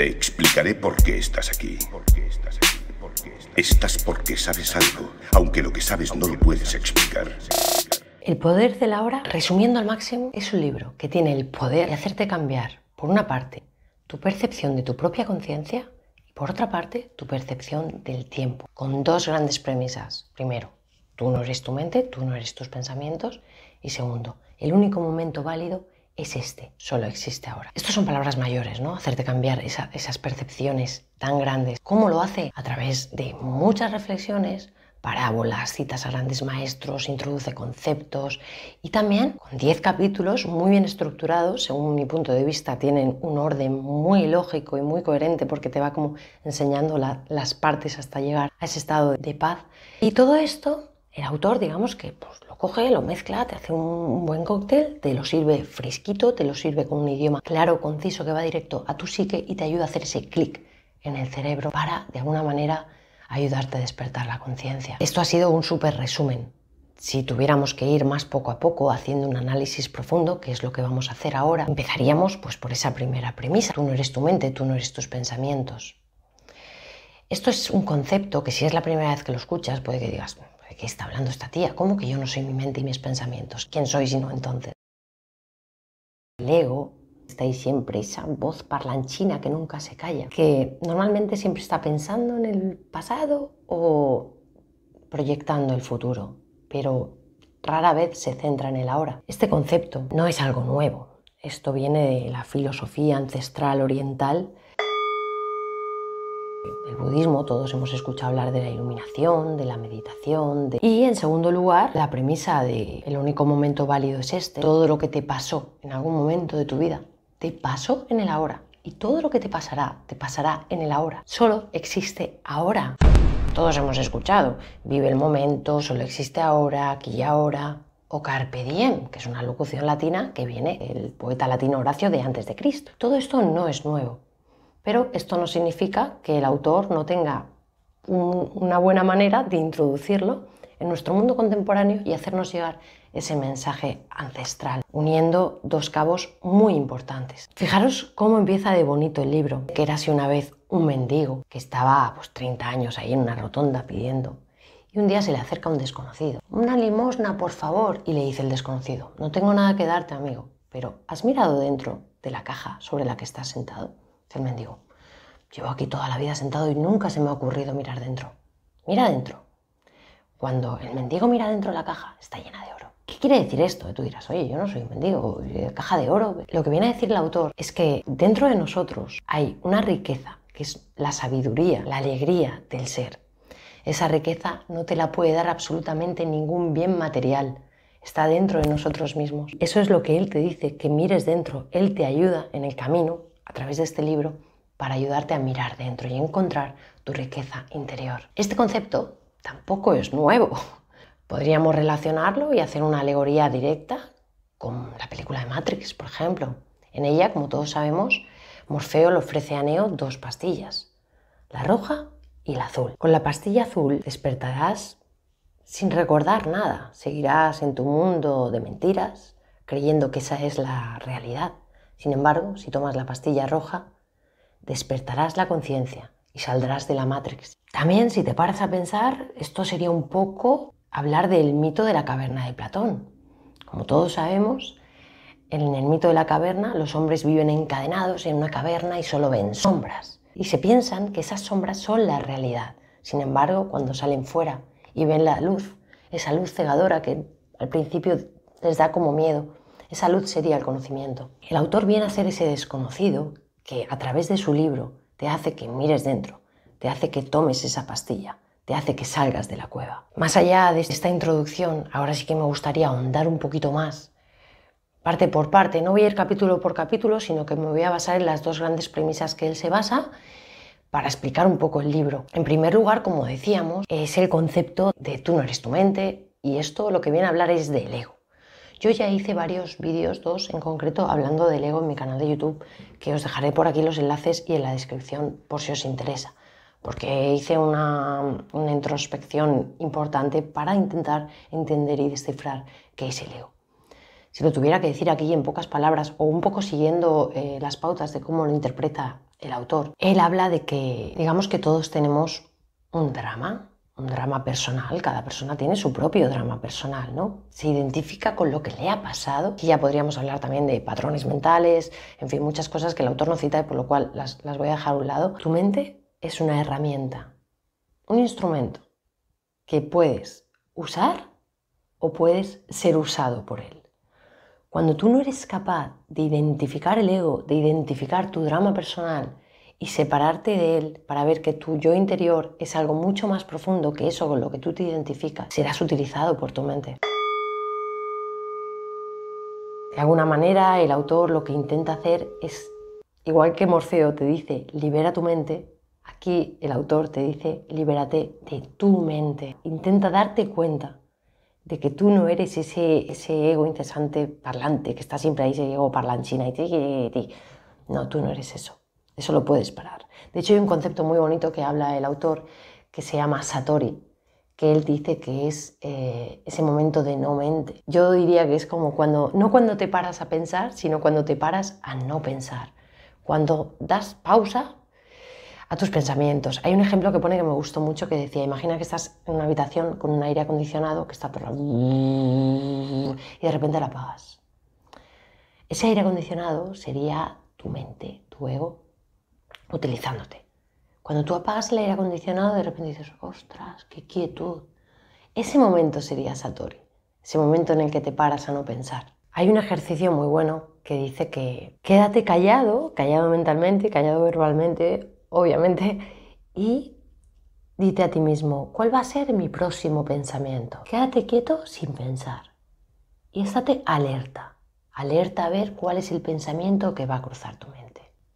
Te explicaré por qué estás aquí. Estás porque sabes algo, aunque lo que sabes no lo puedes explicar. El poder de la hora, resumiendo al máximo, es un libro que tiene el poder de hacerte cambiar, por una parte, tu percepción de tu propia conciencia y por otra parte, tu percepción del tiempo, con dos grandes premisas. Primero, tú no eres tu mente, tú no eres tus pensamientos y segundo, el único momento válido es este, solo existe ahora. Estas son palabras mayores, ¿no? Hacerte cambiar esas percepciones tan grandes. ¿Cómo lo hace? A través de muchas reflexiones, parábolas, citas a grandes maestros, introduce conceptos y también con 10 capítulos muy bien estructurados, según mi punto de vista, tienen un orden muy lógico y muy coherente porque te va como enseñando las partes hasta llegar a ese estado de paz. Y todo esto el autor, digamos que pues, lo coge, lo mezcla, te hace un buen cóctel, te lo sirve fresquito, te lo sirve con un idioma claro, conciso, que va directo a tu psique y te ayuda a hacer ese clic en el cerebro para, de alguna manera, ayudarte a despertar la conciencia. Esto ha sido un súper resumen. Si tuviéramos que ir más poco a poco haciendo un análisis profundo, que es lo que vamos a hacer ahora, empezaríamos pues por esa primera premisa. Tú no eres tu mente, tú no eres tus pensamientos. Esto es un concepto que si es la primera vez que lo escuchas, puede que digas, qué está hablando esta tía? ¿Cómo que yo no soy mi mente y mis pensamientos? ¿Quién soy si no entonces? El ego está ahí siempre, esa voz parlanchina que nunca se calla, que normalmente siempre está pensando en el pasado o proyectando el futuro, pero rara vez se centra en el ahora. Este concepto no es algo nuevo, esto viene de la filosofía ancestral oriental el budismo, todos hemos escuchado hablar de la iluminación, de la meditación. De... Y en segundo lugar, la premisa de el único momento válido es este. Todo lo que te pasó en algún momento de tu vida, te pasó en el ahora. Y todo lo que te pasará, te pasará en el ahora. Solo existe ahora. Todos hemos escuchado, vive el momento, solo existe ahora, aquí y ahora, o carpe diem, que es una locución latina que viene el poeta latino Horacio de antes de Cristo. Todo esto no es nuevo, pero esto no significa que el autor no tenga una buena manera de introducirlo en nuestro mundo contemporáneo y hacernos llegar ese mensaje ancestral, uniendo dos cabos muy importantes. Fijaros cómo empieza de bonito el libro, que era así una vez un mendigo que estaba pues 30 años ahí en una rotonda pidiendo. Y un día se le acerca un desconocido. Una limosna, por favor. Y le dice el desconocido, no tengo nada que darte, amigo, pero ¿has mirado dentro de la caja sobre la que estás sentado? el mendigo. Llevo aquí toda la vida sentado y nunca se me ha ocurrido mirar dentro. Mira dentro. Cuando el mendigo mira dentro de la caja, está llena de oro. ¿Qué quiere decir esto? Tú dirás, oye, yo no soy un mendigo, eh, caja de oro. Lo que viene a decir el autor es que dentro de nosotros hay una riqueza, que es la sabiduría, la alegría del ser. Esa riqueza no te la puede dar absolutamente ningún bien material, está dentro de nosotros mismos. Eso es lo que Él te dice, que mires dentro. Él te ayuda en el camino a través de este libro para ayudarte a mirar dentro y encontrar tu riqueza interior. Este concepto tampoco es nuevo. Podríamos relacionarlo y hacer una alegoría directa con la película de Matrix, por ejemplo. En ella, como todos sabemos, Morfeo le ofrece a Neo dos pastillas, la roja y la azul. Con la pastilla azul despertarás sin recordar nada, seguirás en tu mundo de mentiras, creyendo que esa es la realidad. Sin embargo, si tomas la pastilla roja, despertarás la conciencia y saldrás de la Matrix. También, si te paras a pensar, esto sería un poco hablar del mito de la caverna de Platón. Como todos sabemos, en el mito de la caverna los hombres viven encadenados en una caverna y solo ven sombras. Y se piensan que esas sombras son la realidad. Sin embargo, cuando salen fuera y ven la luz, esa luz cegadora que al principio les da como miedo, esa luz sería el conocimiento. El autor viene a ser ese desconocido que a través de su libro te hace que mires dentro, te hace que tomes esa pastilla, te hace que salgas de la cueva. Más allá de esta introducción, ahora sí que me gustaría ahondar un poquito más, parte por parte. No voy a ir capítulo por capítulo, sino que me voy a basar en las dos grandes premisas que él se basa para explicar un poco el libro. En primer lugar, como decíamos, es el concepto de tú no eres tu mente y esto lo que viene a hablar es del ego. Yo ya hice varios vídeos, dos en concreto, hablando del ego en mi canal de YouTube, que os dejaré por aquí los enlaces y en la descripción por si os interesa, porque hice una, introspección importante para intentar entender y descifrar qué es el ego. Si lo tuviera que decir aquí en pocas palabras o un poco siguiendo eh, las pautas de cómo lo interpreta el autor, él habla de que digamos que todos tenemos un drama, un drama personal, cada persona tiene su propio drama personal, ¿no? Se identifica con lo que le ha pasado, y ya podríamos hablar también de patrones mentales, en fin, muchas cosas que el autor no cita y por lo cual las, las voy a dejar a un lado. Tu mente es una herramienta, un instrumento que puedes usar o puedes ser usado por él. Cuando tú no eres capaz de identificar el ego, de identificar tu drama personal, y separarte de él para ver que tu yo interior es algo mucho más profundo que eso con lo que tú te identificas, serás utilizado por tu mente. De alguna manera, el autor lo que intenta hacer es, igual que Morfeo te dice, libera tu mente, aquí el autor te dice, libérate de tu mente. Intenta darte cuenta de que tú no eres ese, ese ego incesante parlante que está siempre ahí, ese ego parlanchina y te dice, No, tú no eres eso. Eso lo puedes parar. De hecho, hay un concepto muy bonito que habla el autor que se llama Satori, que él dice que es eh, ese momento de no mente. Yo diría que es como cuando, no cuando te paras a pensar, sino cuando te paras a no pensar. Cuando das pausa a tus pensamientos. Hay un ejemplo que pone que me gustó mucho que decía, imagina que estás en una habitación con un aire acondicionado que está todo... y de repente la apagas. Ese aire acondicionado sería tu mente, tu ego, utilizándote. Cuando tú apagas el aire acondicionado, de repente dices, ostras, qué quietud. Ese momento sería Satori, ese momento en el que te paras a no pensar. Hay un ejercicio muy bueno que dice que quédate callado, callado mentalmente, callado verbalmente, obviamente, y dite a ti mismo, ¿cuál va a ser mi próximo pensamiento? Quédate quieto sin pensar y estate alerta, alerta a ver cuál es el pensamiento que va a cruzar tu mente.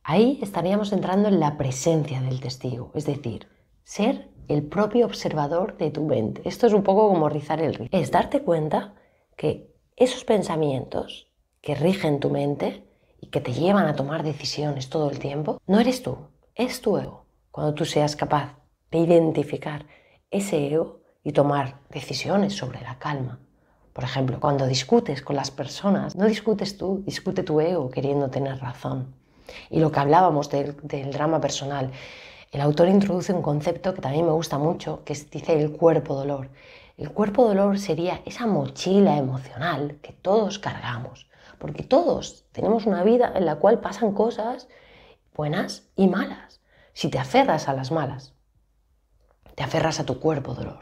Ahí estaríamos entrando en la presencia del testigo, es decir, ser el propio observador de tu mente. Esto es un poco como rizar el rizo. Es darte cuenta que esos pensamientos que rigen tu mente y que te llevan a tomar decisiones todo el tiempo, no eres tú, es tu ego. Cuando tú seas capaz de identificar ese ego y tomar decisiones sobre la calma. Por ejemplo, cuando discutes con las personas, no discutes tú, discute tu ego queriendo tener razón. Y lo que hablábamos del, drama personal, el autor introduce un concepto que también me gusta mucho, que es, dice el cuerpo dolor. El cuerpo dolor sería esa mochila emocional que todos cargamos, porque todos tenemos una vida en la cual pasan cosas buenas y malas. Si te aferras a las malas, te aferras a tu cuerpo dolor.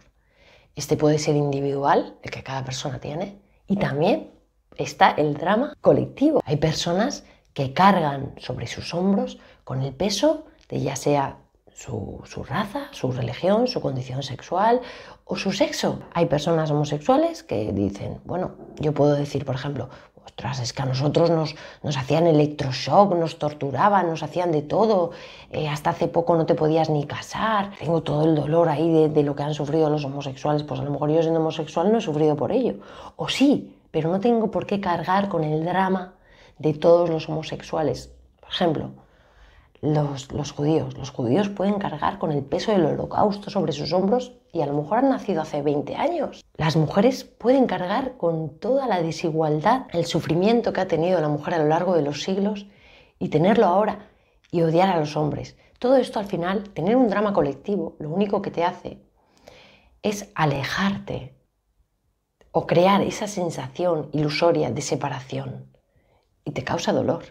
Este puede ser individual, el que cada persona tiene, y también está el drama colectivo. Hay personas que cargan sobre sus hombros con el peso de ya sea su, raza, su religión, su condición sexual o su sexo. Hay personas homosexuales que dicen, bueno, yo puedo decir, por ejemplo, ostras, es que a nosotros nos, nos hacían electroshock, nos torturaban, nos hacían de todo, eh, hasta hace poco no te podías ni casar, tengo todo el dolor ahí de, de lo que han sufrido los homosexuales, pues a lo mejor yo siendo homosexual no he sufrido por ello. O sí, pero no tengo por qué cargar con el drama de todos los homosexuales. Por ejemplo, los, judíos. Los judíos pueden cargar con el peso del holocausto sobre sus hombros y a lo mejor han nacido hace 20 años. Las mujeres pueden cargar con toda la desigualdad, el sufrimiento que ha tenido la mujer a lo largo de los siglos y tenerlo ahora y odiar a los hombres. Todo esto al final, tener un drama colectivo, lo único que te hace es alejarte o crear esa sensación ilusoria de separación y te causa dolor.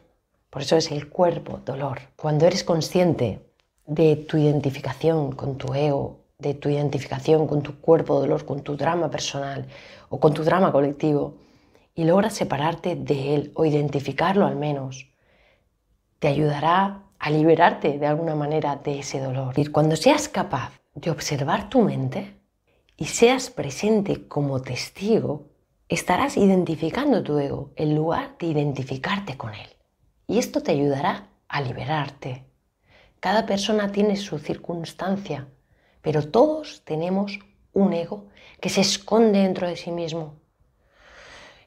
Por eso es el cuerpo dolor. Cuando eres consciente de tu identificación con tu ego, de tu identificación con tu cuerpo dolor, con tu drama personal o con tu drama colectivo, y logras separarte de él o identificarlo al menos, te ayudará a liberarte de alguna manera de ese dolor. Y cuando seas capaz de observar tu mente y seas presente como testigo estarás identificando tu ego en lugar de identificarte con él. Y esto te ayudará a liberarte. Cada persona tiene su circunstancia, pero todos tenemos un ego que se esconde dentro de sí mismo.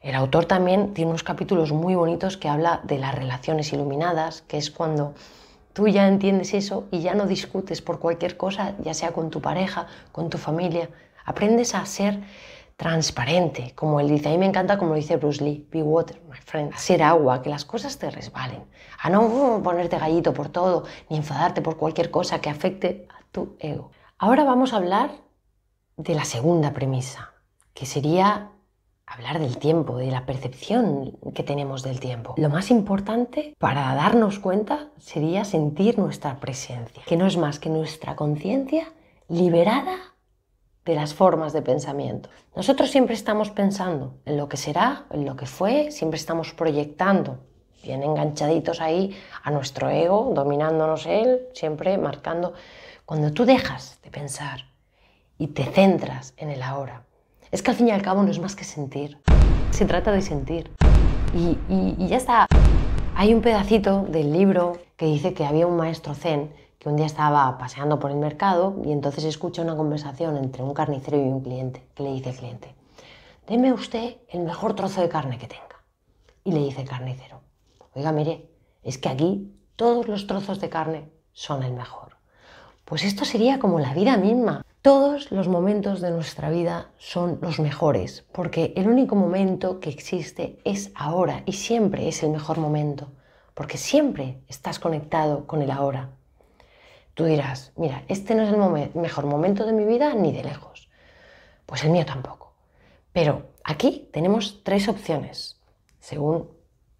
El autor también tiene unos capítulos muy bonitos que habla de las relaciones iluminadas, que es cuando tú ya entiendes eso y ya no discutes por cualquier cosa, ya sea con tu pareja, con tu familia. Aprendes a ser transparente, como él dice. A mí me encanta como dice Bruce Lee, be water, my friend. Ser agua, que las cosas te resbalen. A no uh, ponerte gallito por todo, ni enfadarte por cualquier cosa que afecte a tu ego. Ahora vamos a hablar de la segunda premisa, que sería hablar del tiempo, de la percepción que tenemos del tiempo. Lo más importante para darnos cuenta sería sentir nuestra presencia, que no es más que nuestra conciencia liberada de las formas de pensamiento. Nosotros siempre estamos pensando en lo que será, en lo que fue, siempre estamos proyectando, bien enganchaditos ahí a nuestro ego, dominándonos él, siempre marcando. Cuando tú dejas de pensar y te centras en el ahora, es que al fin y al cabo no es más que sentir, se trata de sentir. Y, ya está. Hay un pedacito del libro que dice que había un maestro zen un día estaba paseando por el mercado y entonces escucha una conversación entre un carnicero y un cliente, que le dice el cliente, deme usted el mejor trozo de carne que tenga. Y le dice el carnicero, oiga, mire, es que aquí todos los trozos de carne son el mejor. Pues esto sería como la vida misma. Todos los momentos de nuestra vida son los mejores, porque el único momento que existe es ahora y siempre es el mejor momento, porque siempre estás conectado con el ahora. Tú dirás, mira, este no es el mejor momento de mi vida ni de lejos. Pues el mío tampoco. Pero aquí tenemos tres opciones, según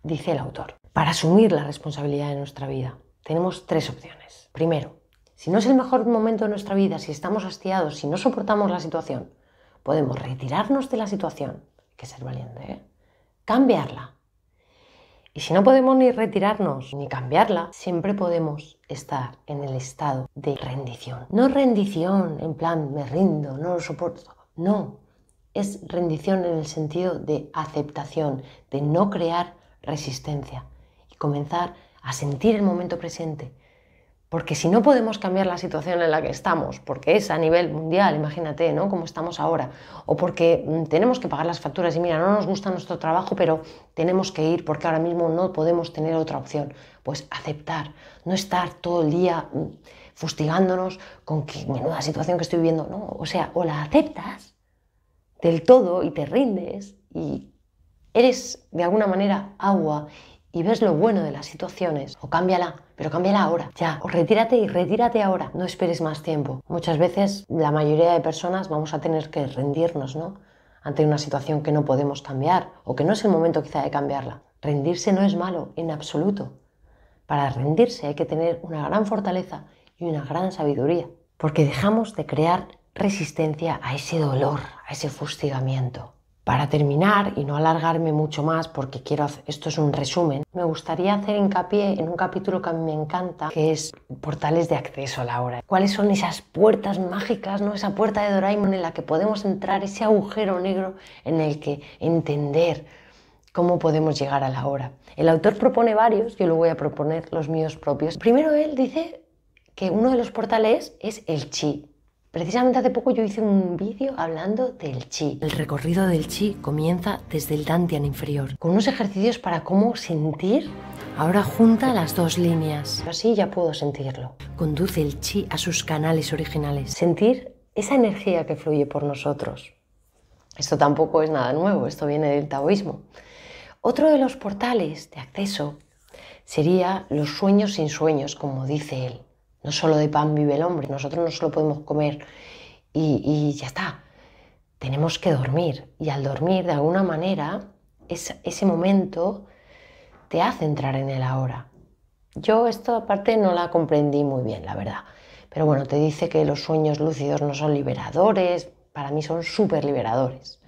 dice el autor. Para asumir la responsabilidad de nuestra vida, tenemos tres opciones. Primero, si no es el mejor momento de nuestra vida, si estamos hastiados, si no soportamos la situación, podemos retirarnos de la situación, que ser valiente, ¿eh? cambiarla y si no podemos ni retirarnos ni cambiarla, siempre podemos estar en el estado de rendición. No rendición en plan me rindo, no lo soporto. No, es rendición en el sentido de aceptación, de no crear resistencia y comenzar a sentir el momento presente, porque si no podemos cambiar la situación en la que estamos, porque es a nivel mundial, imagínate, ¿no? Como estamos ahora, o porque mm, tenemos que pagar las facturas y mira, no nos gusta nuestro trabajo, pero tenemos que ir porque ahora mismo no podemos tener otra opción. Pues aceptar, no estar todo el día mm, fustigándonos con que menuda situación que estoy viviendo, no. O sea, o la aceptas del todo y te rindes y eres de alguna manera agua y ves lo bueno de las situaciones, o cámbiala, pero cámbiala ahora, ya, o retírate y retírate ahora, no esperes más tiempo. Muchas veces la mayoría de personas vamos a tener que rendirnos, Ante una situación que no podemos cambiar o que no es el momento quizá de cambiarla. Rendirse no es malo en absoluto. Para rendirse hay que tener una gran fortaleza y una gran sabiduría, porque dejamos de crear resistencia a ese dolor, a ese fustigamiento. Para terminar y no alargarme mucho más, porque quiero esto es un resumen, me gustaría hacer hincapié en un capítulo que a mí me encanta, que es portales de acceso a la hora ¿Cuáles son esas puertas mágicas, no esa puerta de Doraemon en la que podemos entrar, ese agujero negro en el que entender cómo podemos llegar a la hora El autor propone varios, yo lo voy a proponer los míos propios. Primero él dice que uno de los portales es el chi, Precisamente hace poco yo hice un vídeo hablando del chi. El recorrido del chi comienza desde el dantian inferior, con unos ejercicios para cómo sentir. Ahora junta las dos líneas. Así ya puedo sentirlo. Conduce el chi a sus canales originales. Sentir esa energía que fluye por nosotros. Esto tampoco es nada nuevo, esto viene del taoísmo. Otro de los portales de acceso sería los sueños sin sueños, como dice él. No solo de pan vive el hombre, nosotros no solo podemos comer y, ya está. Tenemos que dormir y al dormir de alguna manera ese momento te hace entrar en el ahora. Yo esto aparte no la comprendí muy bien, la verdad. Pero bueno, te dice que los sueños lúcidos no son liberadores, para mí son súper liberadores.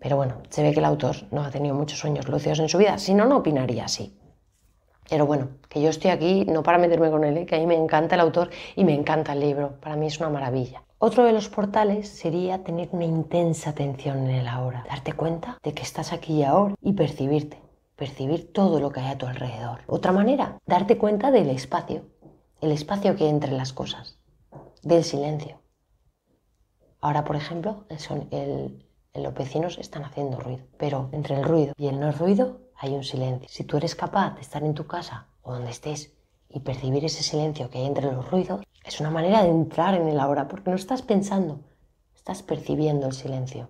Pero bueno, se ve que el autor no ha tenido muchos sueños lúcidos en su vida, si no, no opinaría así. Pero bueno, que yo estoy aquí no para meterme con él, ¿eh? que a mí me encanta el autor y me encanta el libro, para mí es una maravilla. Otro de los portales sería tener una intensa atención en el ahora, darte cuenta de que estás aquí y ahora y percibirte, percibir todo lo que hay a tu alrededor. Otra manera, darte cuenta del espacio, el espacio que hay entre las cosas, del silencio. Ahora, por ejemplo, son, el, los vecinos están haciendo ruido, pero entre el ruido y el no ruido hay un silencio. Si tú eres capaz de estar en tu casa o donde estés y percibir ese silencio que hay entre los ruidos, es una manera de entrar en el ahora, porque no estás pensando, estás percibiendo el silencio.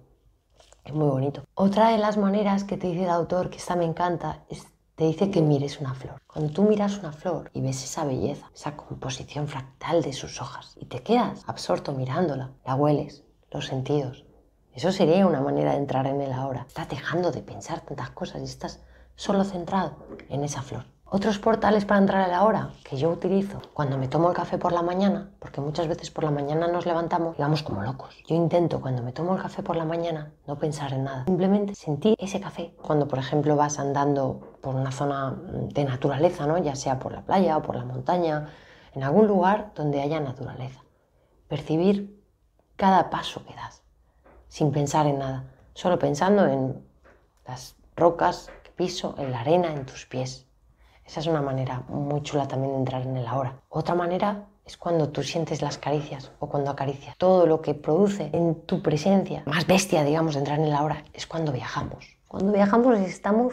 Es muy bonito. Otra de las maneras que te dice el autor, que esta me encanta, es te dice que mires una flor. Cuando tú miras una flor y ves esa belleza, esa composición fractal de sus hojas, y te quedas absorto mirándola, la hueles, los sentidos. Eso sería una manera de entrar en el ahora. Estás dejando de pensar tantas cosas y estás solo centrado en esa flor. Otros portales para entrar a la hora que yo utilizo cuando me tomo el café por la mañana, porque muchas veces por la mañana nos levantamos y vamos como locos. Yo intento cuando me tomo el café por la mañana no pensar en nada, simplemente sentir ese café. Cuando por ejemplo vas andando por una zona de naturaleza, ¿no? ya sea por la playa o por la montaña, en algún lugar donde haya naturaleza. Percibir cada paso que das, sin pensar en nada, solo pensando en las rocas, piso, en la arena, en tus pies. Esa es una manera muy chula también de entrar en el ahora. Otra manera es cuando tú sientes las caricias o cuando acaricias. Todo lo que produce en tu presencia, más bestia, digamos, de entrar en el ahora, es cuando viajamos. Cuando viajamos estamos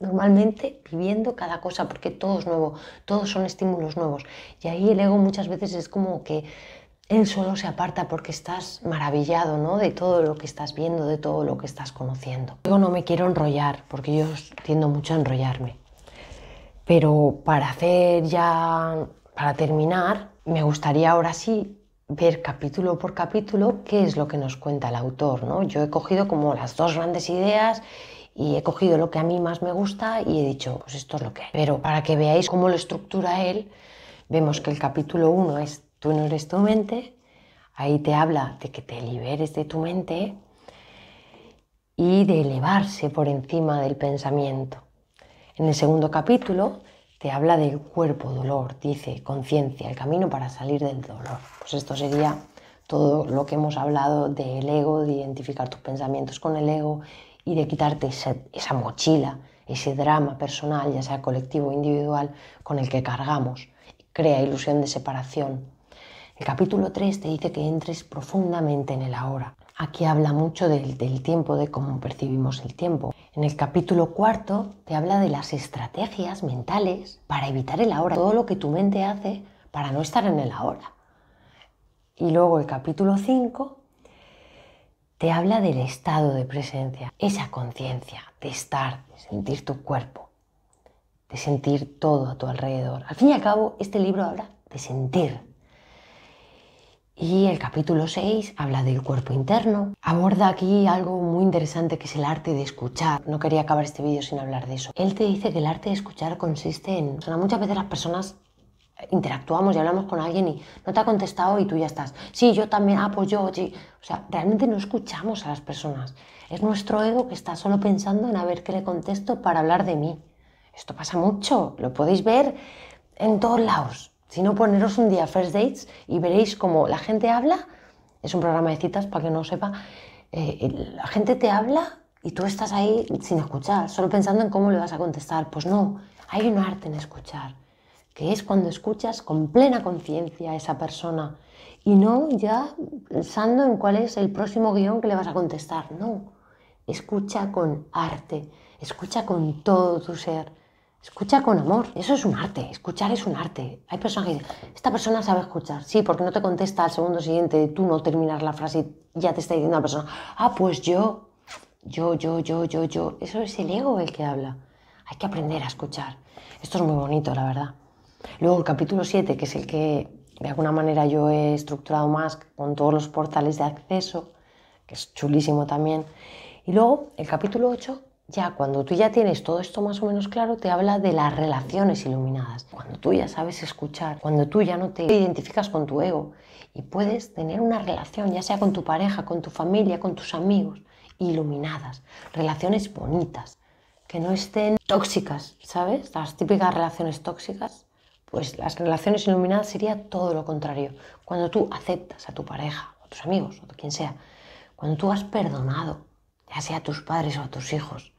normalmente viviendo cada cosa porque todo es nuevo, todos son estímulos nuevos. Y ahí el ego muchas veces es como que él solo se aparta porque estás maravillado, ¿no? De todo lo que estás viendo, de todo lo que estás conociendo. Yo no me quiero enrollar, porque yo tiendo mucho a enrollarme. Pero para hacer ya, para terminar, me gustaría ahora sí ver capítulo por capítulo qué es lo que nos cuenta el autor, ¿no? Yo he cogido como las dos grandes ideas y he cogido lo que a mí más me gusta y he dicho, pues esto es lo que hay. Pero para que veáis cómo lo estructura él, vemos que el capítulo 1 es tú no eres tu mente, ahí te habla de que te liberes de tu mente y de elevarse por encima del pensamiento. En el segundo capítulo te habla del cuerpo dolor, dice conciencia, el camino para salir del dolor. Pues esto sería todo lo que hemos hablado del ego, de identificar tus pensamientos con el ego y de quitarte esa, mochila, ese drama personal, ya sea colectivo o individual, con el que cargamos. Crea ilusión de separación, el capítulo 3 te dice que entres profundamente en el ahora. Aquí habla mucho del, tiempo, de cómo percibimos el tiempo. En el capítulo 4 te habla de las estrategias mentales para evitar el ahora, todo lo que tu mente hace para no estar en el ahora. Y luego el capítulo 5 te habla del estado de presencia, esa conciencia de estar, de sentir tu cuerpo, de sentir todo a tu alrededor. Al fin y al cabo, este libro habla de sentir, y el capítulo 6 habla del cuerpo interno. Aborda aquí algo muy interesante que es el arte de escuchar. No quería acabar este vídeo sin hablar de eso. Él te dice que el arte de escuchar consiste en... O muchas veces las personas interactuamos y hablamos con alguien y no te ha contestado y tú ya estás. Sí, yo también, ah, pues yo, sí. O sea, realmente no escuchamos a las personas. Es nuestro ego que está solo pensando en a ver qué le contesto para hablar de mí. Esto pasa mucho, lo podéis ver en todos lados. Si no, poneros un día First Dates y veréis cómo la gente habla. Es un programa de citas, para que no sepa. Eh, la gente te habla y tú estás ahí sin escuchar, solo pensando en cómo le vas a contestar. Pues no, hay un arte en escuchar, que es cuando escuchas con plena conciencia a esa persona y no ya pensando en cuál es el próximo guión que le vas a contestar. No, escucha con arte, escucha con todo tu ser Escucha con amor, eso es un arte, escuchar es un arte. Hay personas que dicen, esta persona sabe escuchar, sí, porque no te contesta al segundo siguiente, tú no terminas la frase y ya te está diciendo la persona, ah, pues yo, yo, yo, yo, yo, yo. Eso es el ego el que habla. Hay que aprender a escuchar. Esto es muy bonito, la verdad. Luego el capítulo 7, que es el que de alguna manera yo he estructurado más con todos los portales de acceso, que es chulísimo también. Y luego el capítulo 8, ya cuando tú ya tienes todo esto más o menos claro, te habla de las relaciones iluminadas. Cuando tú ya sabes escuchar, cuando tú ya no te identificas con tu ego y puedes tener una relación, ya sea con tu pareja, con tu familia, con tus amigos, iluminadas, relaciones bonitas, que no estén tóxicas, ¿sabes? Las típicas relaciones tóxicas. Pues las relaciones iluminadas sería todo lo contrario. Cuando tú aceptas a tu pareja, a tus amigos, a quien sea, cuando tú has perdonado, ya sea a tus padres o a tus hijos,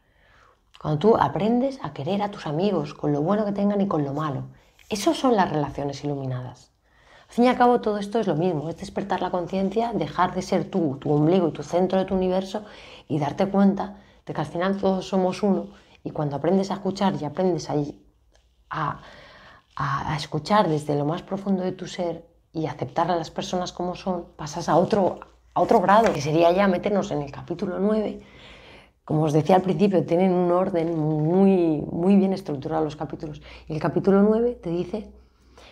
cuando tú aprendes a querer a tus amigos con lo bueno que tengan y con lo malo. Esas son las relaciones iluminadas. Al fin y al cabo todo esto es lo mismo, es despertar la conciencia, dejar de ser tú, tu ombligo y tu centro de tu universo y darte cuenta de que al final todos somos uno y cuando aprendes a escuchar y aprendes a, a, escuchar desde lo más profundo de tu ser y aceptar a las personas como son, pasas a otro, a otro grado, que sería ya meternos en el capítulo 9 como os decía al principio, tienen un orden muy, muy bien estructurado los capítulos. Y el capítulo 9 te dice,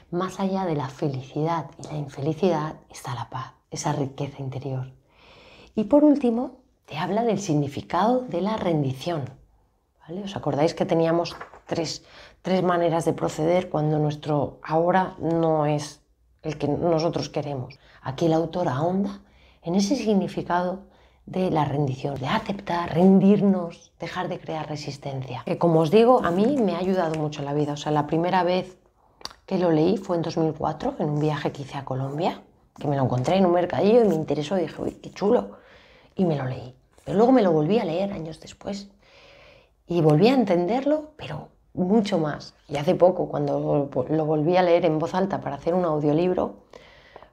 más allá de la felicidad y la infelicidad está la paz, esa riqueza interior. Y por último, te habla del significado de la rendición. ¿vale? ¿Os acordáis que teníamos tres, tres maneras de proceder cuando nuestro ahora no es el que nosotros queremos? Aquí el autor ahonda en ese significado de la rendición, de aceptar, rendirnos, dejar de crear resistencia. Que como os digo, a mí me ha ayudado mucho la vida. O sea, la primera vez que lo leí fue en 2004, en un viaje que hice a Colombia, que me lo encontré en un mercadillo y me interesó y dije, uy, qué chulo. Y me lo leí. Pero luego me lo volví a leer años después y volví a entenderlo, pero mucho más. Y hace poco, cuando lo volví a leer en voz alta para hacer un audiolibro,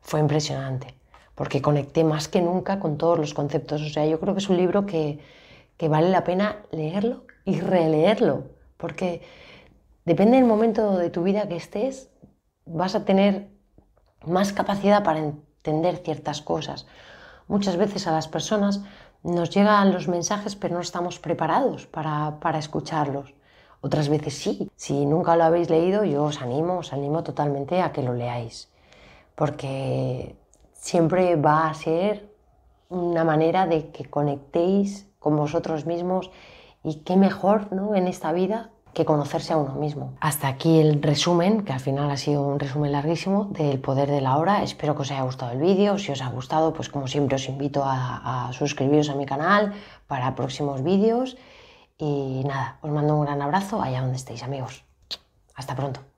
fue impresionante porque conecté más que nunca con todos los conceptos. O sea, yo creo que es un libro que, vale la pena leerlo y releerlo, porque depende del momento de tu vida que estés, vas a tener más capacidad para entender ciertas cosas. Muchas veces a las personas nos llegan los mensajes, pero no estamos preparados para, para escucharlos. Otras veces sí. Si nunca lo habéis leído, yo os animo, os animo totalmente a que lo leáis, porque siempre va a ser una manera de que conectéis con vosotros mismos y qué mejor ¿no? en esta vida que conocerse a uno mismo. Hasta aquí el resumen, que al final ha sido un resumen larguísimo, del poder de la hora. Espero que os haya gustado el vídeo. Si os ha gustado, pues como siempre os invito a, a suscribiros a mi canal para próximos vídeos. Y nada, os mando un gran abrazo allá donde estéis amigos. Hasta pronto.